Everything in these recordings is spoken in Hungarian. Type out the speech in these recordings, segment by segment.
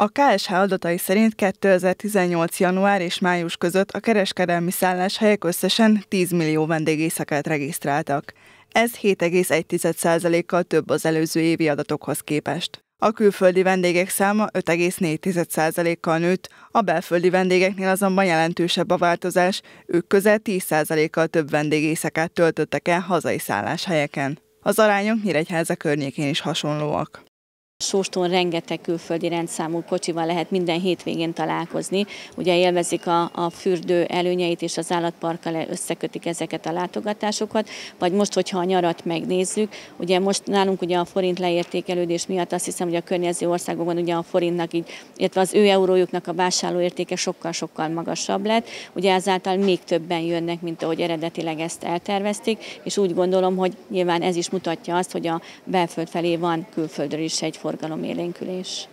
A KSH adatai szerint 2018. január és május között a kereskedelmi szálláshelyek összesen 10 millió vendégészakát regisztráltak. Ez 7,1%-kal több az előző évi adatokhoz képest. A külföldi vendégek száma 5,4%-kal nőtt, a belföldi vendégeknél azonban jelentősebb a változás, ők közel 10%-kal több vendégészakát töltöttek el hazai szálláshelyeken. Az arányok Nyíregyháza környékén is hasonlóak. Sóston rengeteg külföldi rendszámú kocsival lehet minden hétvégén találkozni. Ugye élvezik a, a fürdő előnyeit és az állatparkkal összekötik ezeket a látogatásokat, vagy most, hogyha a nyarat megnézzük, ugye most nálunk ugye a forint leértékelődés miatt azt hiszem, hogy a környező országokban ugye a forintnak így, illetve az ő eurójuknak a vásárlóértéke sokkal-sokkal magasabb lett, ugye ezáltal még többen jönnek, mint ahogy eredetileg ezt eltervezték, és úgy gondolom, hogy nyilván ez is mutatja azt, hogy a belföld felé van külföldről is egy élénkülés.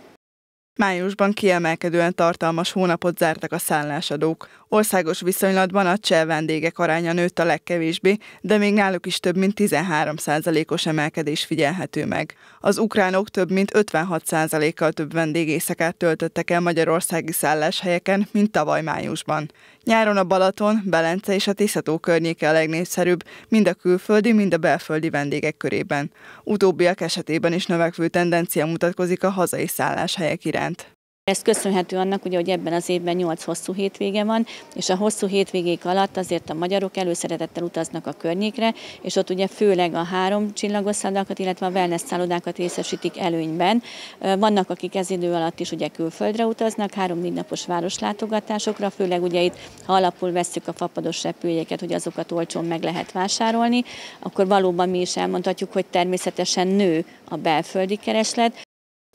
Májusban kiemelkedően tartalmas hónapot zártak a szállásadók. Országos viszonylatban a cseh vendégek aránya nőtt a legkevésbé, de még náluk is több mint 13%-os emelkedés figyelhető meg. Az ukránok több mint 56%-kal több vendégészekát töltöttek el magyarországi szálláshelyeken, mint tavaly májusban. Nyáron a Balaton, Belence és a Tiszató környéke a legnépszerűbb, mind a külföldi, mind a belföldi vendégek körében. Utóbbiak esetében is növekvő tendencia mutatkozik a hazai szálláshelyek iránt. Ez köszönhető annak, ugye, hogy ebben az évben 8 hosszú hétvége van, és a hosszú hétvégék alatt azért a magyarok előszeretettel utaznak a környékre, és ott ugye főleg a három csillagos szállodákat, illetve a wellness szállodákat részesítik előnyben. Vannak, akik ez idő alatt is ugye külföldre utaznak, három-négy napos városlátogatásokra, főleg ugye itt, ha alapul vesszük a fapados repüljéket, hogy azokat olcsón meg lehet vásárolni, akkor valóban mi is elmondhatjuk, hogy természetesen nő a belföldi kereslet,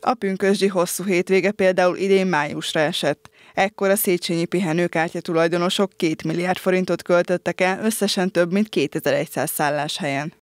a pünkösdi hosszú hétvége például idén májusra esett. Ekkor a Széchenyi pihenőkártya tulajdonosok 2 milliárd forintot költöttek el összesen több mint 2100 szálláshelyen.